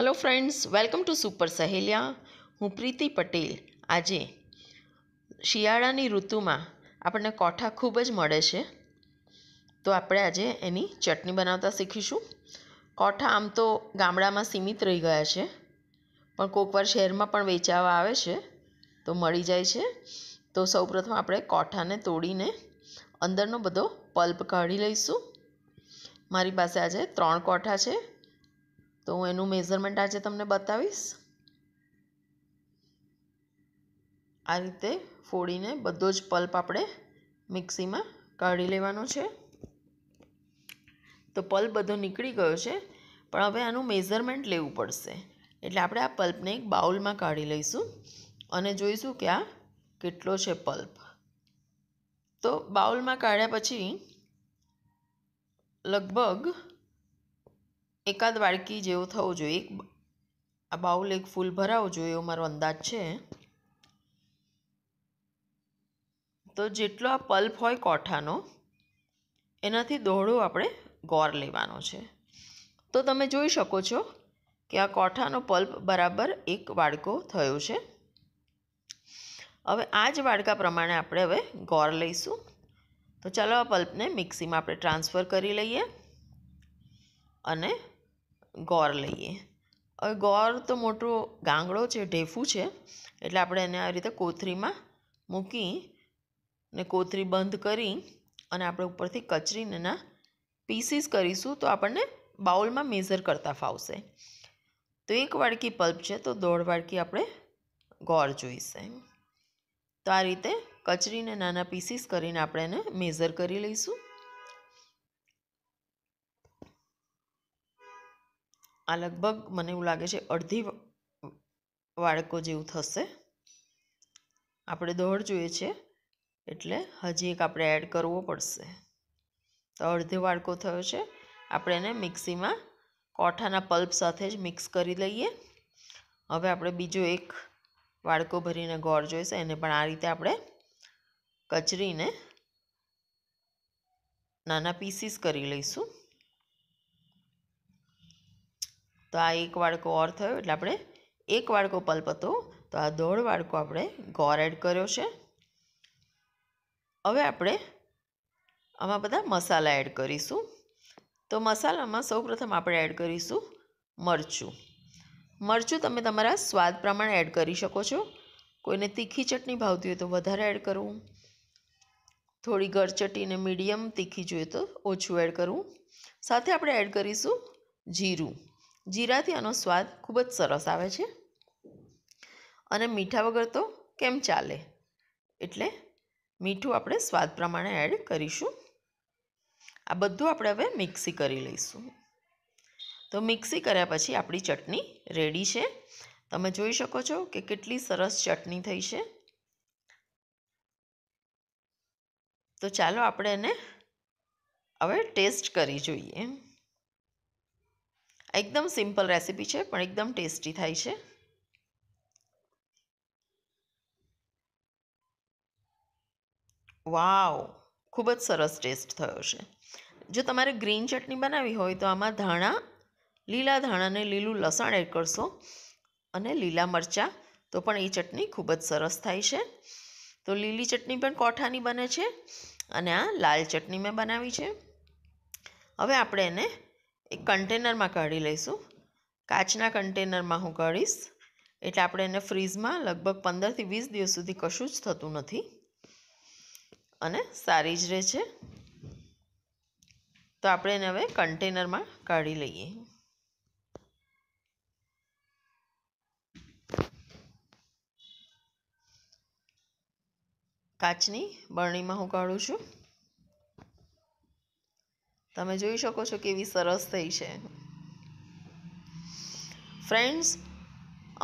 hello friends welcome to super સહેલિયા હું પ્રીતિ પટેલ આજે શિયાળાની ઋતુમાં આપણને કોઠા ખૂબ જ મળે છે તો આપણે આજે એની ચટણી બનાવતા શીખીશું કોઠા આમ તો ગામડામાં સીમિત રહી ગયા છે પણ કોકવાર શહેરમાં પણ વેચાવા આવે છે તો મળી જાય છે તો સૌપ્રથમ આપણે કોઠાને તોડીને અંદરનો બધો પલ્પ કાઢી લઈશું મારી પાસે આજે ત્રણ કોઠા છે તો હું એનું મેઝરમેન્ટ આજે તમને બતાવીશ આ રીતે ફોડીને બધો જ પલ્પ આપણે મિક્સીમાં કાઢી લેવાનો છે તો પલ્પ બધો નીકળી ગયો છે પણ હવે આનું મેઝરમેન્ટ લેવું પડશે એટલે આપણે આ પલ્પને એક બાઉલમાં કાઢી લઈશું અને જોઈશું કે આ કેટલો છે પલ્પ તો બાઉલમાં કાઢ્યા પછી લગભગ એકાદ વાડકી જેવો થવો જોઈએ એક આ બાઉલ એક ફૂલ ભરાવો જોઈએ એવો મારો અંદાજ છે તો જેટલો આ પલ્પ હોય કોઠાનો એનાથી દોઢો આપણે ગોર લેવાનો છે તો તમે જોઈ શકો છો કે આ કોઠાનો પલ્પ બરાબર એક વાડકો થયો છે હવે આ જ વાડકા પ્રમાણે આપણે હવે ગોર લઈશું તો ચાલો આ પલ્પને મિક્સીમાં આપણે ટ્રાન્સફર કરી લઈએ અને ગોર લઈએ હવે ગોર તો મોટો ગાંગડો છે ઢેફું છે એટલે આપણે એને આ રીતે કોથળીમાં મૂકી ને કોથરી બંધ કરી અને આપણે ઉપરથી કચરીને એના પીસીસ કરીશું તો આપણને બાઉલમાં મેઝર કરતા ફાવશે તો એક વાડકી પલ્પ છે તો દોઢ વાડકી આપણે ગોળ જોઈશે તો આ રીતે કચરીને નાના પીસીસ કરીને આપણે એને મેઝર કરી લઈશું આ લગભગ મને એવું લાગે છે અડધી વાળકો જેવું થશે આપણે દોઢ જોઈએ છે એટલે હજી એક આપણે એડ કરવો પડશે તો અડધો વાળકો થયો છે આપણે એને મિક્સીમાં કોઠાના પલ્પ સાથે જ મિક્સ કરી લઈએ હવે આપણે બીજો એક વાળકો ભરીને ગોળ જોઈશે એને પણ આ રીતે આપણે કચરીને નાના પીસીસ કરી લઈશું તો આ એક વાળકો ઓર થયો એટલે આપણે એક વાળકો પલ્પ હતો તો આ દોઢ વાળકો આપણે ગોર એડ કર્યો છે હવે આપણે આમાં બધા મસાલા એડ કરીશું તો મસાલામાં સૌપ્રથમ આપણે એડ કરીશું મરચું મરચું તમે તમારા સ્વાદ પ્રમાણે એડ કરી શકો છો કોઈને તીખી ચટણી ભાવતી હોય તો વધારે એડ કરવું થોડી ગરચટીને મીડિયમ તીખી જોઈએ તો ઓછું એડ કરવું સાથે આપણે એડ કરીશું જીરું જીરાથી આનો સ્વાદ ખૂબ જ સરસ આવે છે અને મીઠા વગર તો કેમ ચાલે એટલે મીઠું આપણે સ્વાદ પ્રમાણે એડ કરીશું આ બધું આપણે હવે મિક્સી કરી લઈશું તો મિક્સી કર્યા પછી આપણી ચટણી રેડી છે તમે જોઈ શકો છો કે કેટલી સરસ ચટણી થઈ છે તો ચાલો આપણે એને હવે ટેસ્ટ કરી જોઈએ એકદમ સિમ્પલ રેસીપી છે પણ એકદમ ટેસ્ટી થાય છે વાવ ખૂબ જ સરસ ટેસ્ટ થયો છે જો તમારે ગ્રીન ચટણી બનાવી હોય તો આમાં ધાણા લીલા ધાણાને લીલું લસણ એડ કરશો અને લીલા મરચાં તો પણ એ ચટણી ખૂબ જ સરસ થાય છે તો લીલી ચટણી પણ કોઠાની બને છે અને આ લાલ ચટણી મેં બનાવી છે હવે આપણે એને એક કન્ટેનરમાં કાઢી લઈશું કાચના કન્ટેનરમાં હું કાઢીશ એટલે આપણે એને ફ્રીઝમાં લગભગ પંદરથી વીસ દિવસ સુધી કશું જ થતું નથી અને સારી જ રહે છે તો આપણે એને હવે કન્ટેનરમાં કાઢી લઈએ કાચની બરણીમાં હું કાઢું છું તમે જોઈ શકો છો કેવી સરસ થઈ છે ફ્રેન્ડ્સ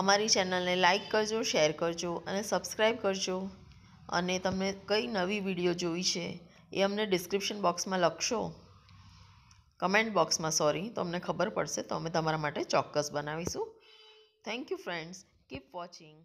અમારી ચેનલને લાઇક કરજો શેર કરજો અને સબસ્ક્રાઈબ કરજો અને તમને કઈ નવી વિડીયો જોઈ છે એ અમને ડિસ્ક્રિપ્શન બોક્સમાં લખશો કમેન્ટ બોક્સમાં સોરી તો તમને ખબર પડશે તો અમે તમારા માટે ચોક્કસ બનાવીશું thank you friends keep watching